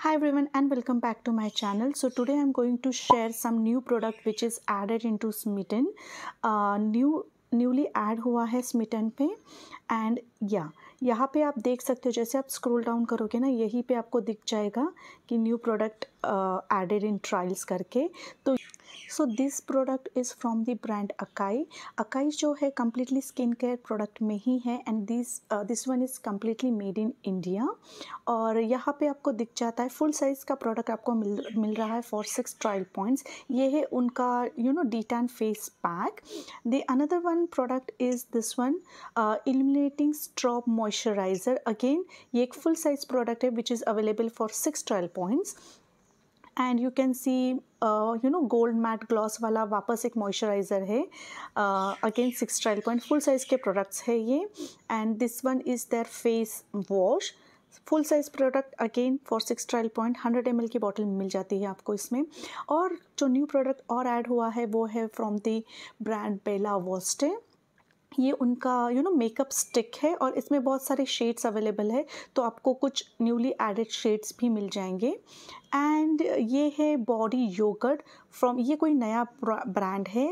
hi everyone and welcome back to my channel so today i'm going to share some new product which is added into smitten uh, new newly add हुआ है Smitten पे and yeah, यहाँ पे आप देख सकते हो जैसे आप scroll down करोगे ना यहीं पे आपको दिख जाएगा कि new product uh, added in trials करके तो so this product is from the brand Akaiy Akaiy जो है कम्प्लीटली स्किन केयर प्रोडक्ट में ही है and this this one is completely made in India और यहाँ पे आपको दिख जाता है फुल साइज़ का प्रोडक्ट आपको मिल मिल रहा है फॉर सिक्स ट्रायल पॉइंट्स ये है उनका you know D tan face pack the another one product is this one eliminating strobe moisturiser again ये एक फुल साइज़ प्रोडक्ट है which is available for six trial points and you can see you know gold matte gloss वाला वापस एक moisturiser है again six trial point full size के products है ये and this one is their face wash full size product again for six trial point hundred M की bottle मिल जाती है आपको इसमें और जो न्यू प्रोडक्ट और ऐड हुआ है वो है फ्रॉम दी ब्रांड बेला वॉस्टे ये उनका यू नो मेकअप स्टिक है और इसमें बहुत सारे शेड्स अवेलेबल है तो आपको कुछ न्यूली एडेड शेड्स भी मिल जाएंगे एंड ये है बॉडी योगर्ट फ्रॉम ये कोई नया ब्रांड है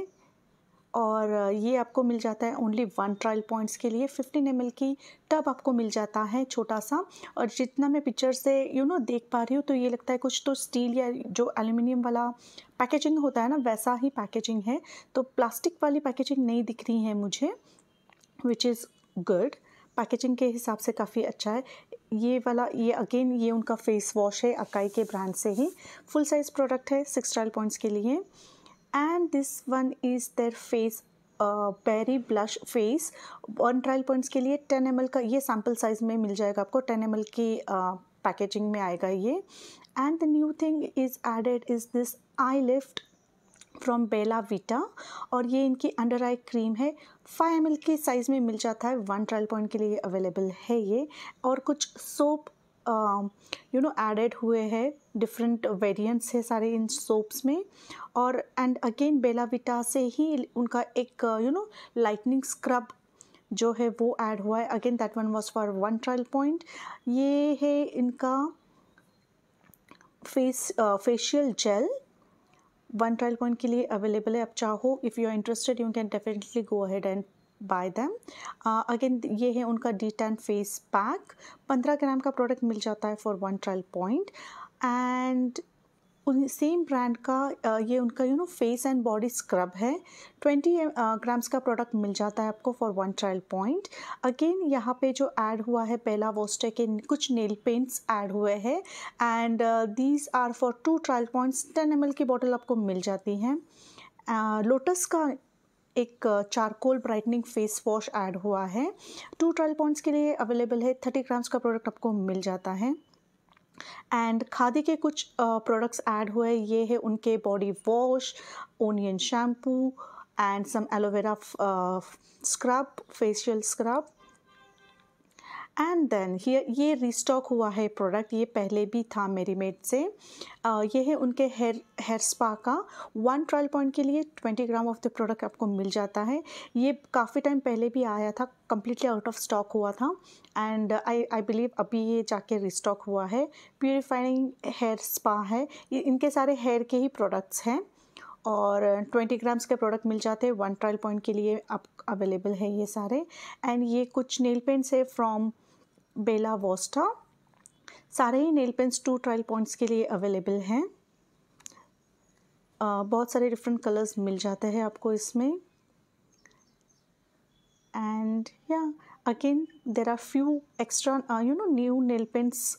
और ये आपको मिल जाता है ओनली वन ट्रायल पॉइंट्स के लिए फिफ्टीन एम की टब आपको मिल जाता है छोटा सा और जितना मैं पिक्चर से यू you नो know, देख पा रही हूँ तो ये लगता है कुछ तो स्टील या जो एल्यूमिनियम वाला पैकेजिंग होता है ना वैसा ही पैकेजिंग है तो प्लास्टिक वाली पैकेजिंग नहीं दिख रही है मुझे विच इज़ गुड पैकेजिंग के हिसाब से काफ़ी अच्छा है ये वाला ये अगेन ये उनका फेस वॉश है अकाई के ब्रांड से ही फुल साइज़ प्रोडक्ट है सिक्स ट्रायल पॉइंट्स के लिए and this one is their face berry blush face one trial points के लिए टेन एम का ये सैम्पल साइज़ में मिल जाएगा आपको टेन एम एल की पैकेजिंग uh, में आएगा ये and the new thing is added is this eye lift from Bella Vita और ये इनकी अंडर आई क्रीम है फाइव एम के साइज़ में मिल जाता है वन ट्रायल पॉइंट के लिए अवेलेबल है ये और कुछ सोप यू नो एडेड हुए हैं डिफरेंट वेरिएंट्स है सारे इन सोप्स में और एंड अगेन बेलाविटा से ही उनका एक यू नो लाइटनिंग स्क्रब जो है वो ऐड हुआ है again that one was for one trial point ये है इनका face facial gel one trial point के लिए अवेलेबल है आप चाहो if you are interested you can definitely go ahead and buy them again ये है उनका डी टेन फेस पैक पंद्रह ग्राम का प्रोडक्ट मिल जाता है for one twelve point and उन सेम ब्रांड का uh, ये उनका you know face and body scrub है ट्वेंटी ग्राम्स uh, का प्रोडक्ट मिल जाता है आपको for one trial point again यहाँ पे जो ऐड हुआ है पहला वोस्टे के कुछ नेल पेंट्स ऐड हुए हैं and these are for two trial points ten M की बॉटल आपको मिल जाती हैं लोटस uh, का एक charcoal brightening face wash add हुआ है टू ट्रायल पॉइंट्स के लिए अवेलेबल है थर्टी ग्राम्स का प्रोडक्ट आपको मिल जाता है एंड खादी के कुछ प्रोडक्ट्स ऐड हुए हैं ये है उनके body wash onion shampoo and some aloe vera scrub facial scrub and then ये ये रिस्टॉक हुआ है प्रोडक्ट ये पहले भी था मेरी मेड से ये है उनके हेयर हेयर स्पा का वन ट्रायल पॉइंट के लिए twenty gram of the product आपको मिल जाता है ये काफ़ी टाइम पहले भी आया था कम्प्लीटली आउट ऑफ स्टॉक हुआ था एंड आई आई बिलीव अभी ये जाके रिस्टॉक हुआ है प्योरीफाइंग हेयर स्पा है इनके सारे हेयर के ही प्रोडक्ट्स हैं और 20 ग्राम्स के प्रोडक्ट मिल जाते हैं वन ट्रायल पॉइंट के लिए आप अवेलेबल है ये सारे एंड ये कुछ नेल पेंट्स है फ्रॉम बेला वोस्टा सारे ही nail paints two trial points के लिए अवेलेबल हैं बहुत सारे डिफरेंट कलर्स मिल जाते हैं आपको इसमें एंड या again there are few extra you know new nail paints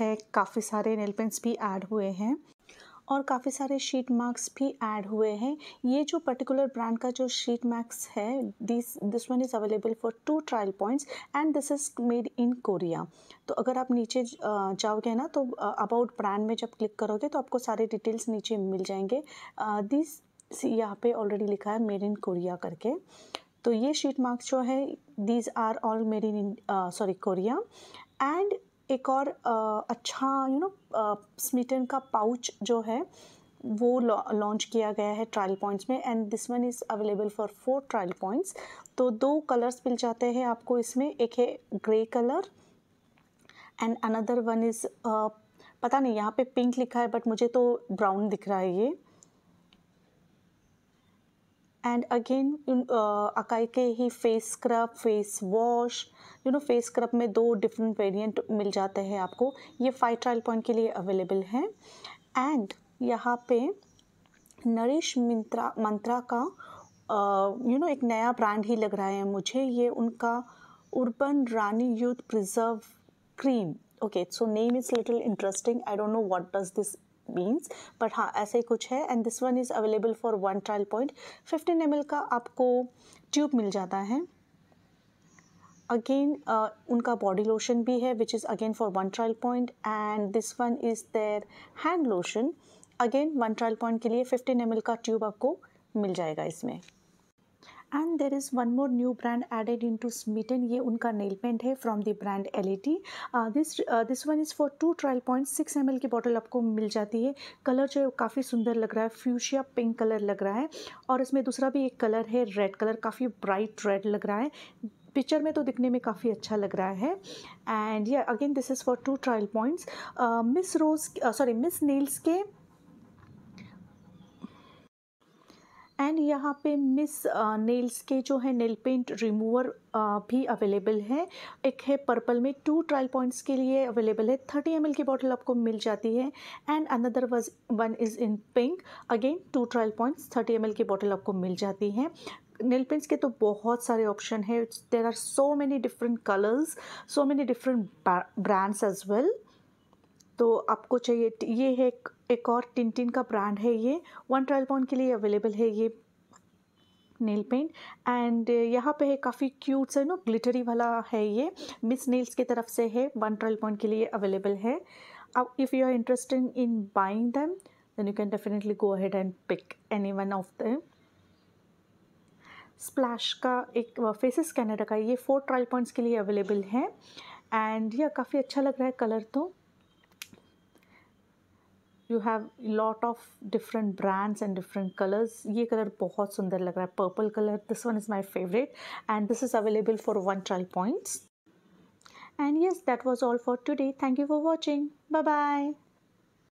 है काफ़ी सारे नेल पेंट्स भी ऐड हुए हैं और काफ़ी सारे शीट मार्क्स भी ऐड हुए हैं ये जो पर्टिकुलर ब्रांड का जो शीट मार्क्स है this this one is available for two trial points and this is made in Korea तो अगर आप नीचे जाओगे ना तो अबाउट ब्रांड में जब क्लिक करोगे तो आपको सारे डिटेल्स नीचे मिल जाएंगे दिस यहाँ पे ऑलरेडी लिखा है मेड इन कोरिया करके तो ये शीट मार्क्स जो है these are all made in sorry Korea and एक और अच्छा यू नो स्मिटन का पाउच जो है वो लॉन्च किया गया है ट्रायल पॉइंट्स में and this one is available for four trial points तो दो कलर्स मिल जाते हैं आपको इसमें एक है grey colour and another one is पता नहीं यहाँ पे पिंक लिखा है बट मुझे तो ब्राउन दिख रहा है ये and again uh, अकाई ही face scrub face wash you know face scrub में दो डिफरेंट वेरिएंट मिल जाते हैं आपको ये फाइव ट्रायल पॉइंट के लिए अवेलेबल है एंड यहाँ पे नरिश मिंत्रा मंत्रा का you uh, know you know, एक नया ब्रांड ही लग रहा है मुझे ये उनका urban Rani youth preserve cream okay so name is little interesting I don't know what does this means but हाँ ऐसे ही कुछ है and this one is available for one trial point fifteen M का आपको ट्यूब मिल जाता है अगेन uh, उनका बॉडी लोशन भी है which is again for one trial point and this one is their hand lotion again one trial point के लिए फिफ्टीन एम का ट्यूब आपको मिल जाएगा इसमें and there is one more new brand added in to smitten ये उनका nail paint है from the brand L E T this this one is for two trial point six M L की bottle आपको मिल जाती है colour जो है काफ़ी सुंदर लग रहा है फ्यूशिया पिंक कलर लग रहा है और इसमें दूसरा भी एक कलर है रेड कलर काफ़ी ब्राइट रेड लग रहा है पिक्चर में तो दिखने में काफ़ी अच्छा लग रहा है एंड या again this is for two trial points Miss Rose sorry Miss Nails के एंड यहाँ पे मिस नेल्स uh, के जो है नेल पेंट रिमूवर भी अवेलेबल है एक है पर्पल में टू ट्रायल पॉइंट्स के लिए अवेलेबल है थर्टी एम की बॉटल आपको मिल जाती है and another was one is in pink again two trial points thirty M की बॉटल आपको मिल जाती है नेल पेंट्स के तो बहुत सारे ऑप्शन है there are so many different colours so many different brands as well तो आपको चाहिए ये है एक, एक और टिनटिन का ब्रांड है ये वन ट्वेल्व पाउंड के लिए अवेलेबल है ये नेल पेंट एंड यहाँ पे है काफ़ी क्यूट सा नो ग्लिटरी वाला है ये मिस नेल्स की तरफ से है वन ट्वेल्व पॉइंट के लिए अवेलेबल है अब if you are interested in buying them then you can definitely go ahead and pick any one of the splash का एक फेसिस uh, कैनेडा का ये फोर ट्रायल पॉइंट्स के लिए अवेलेबल है एंड यह काफ़ी अच्छा लग रहा है कलर तो you have lot of different brands and different colours ये कलर बहुत सुंदर लग रहा है purple colour this one is my favourite and this is available for one twelve points And yes, that was all for today. Thank you for watching. Bye bye.